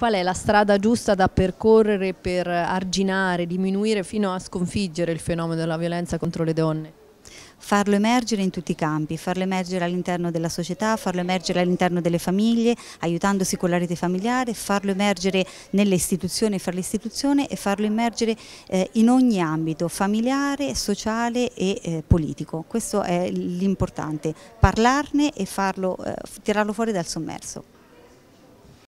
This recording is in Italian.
qual è la strada giusta da percorrere per arginare, diminuire fino a sconfiggere il fenomeno della violenza contro le donne? farlo emergere in tutti i campi, farlo emergere all'interno della società, farlo emergere all'interno delle famiglie, aiutandosi con la rete familiare, farlo emergere nelle istituzioni, e fra le istituzioni e farlo emergere eh, in ogni ambito, familiare, sociale e eh, politico. Questo è l'importante, parlarne e farlo, eh, tirarlo fuori dal sommerso.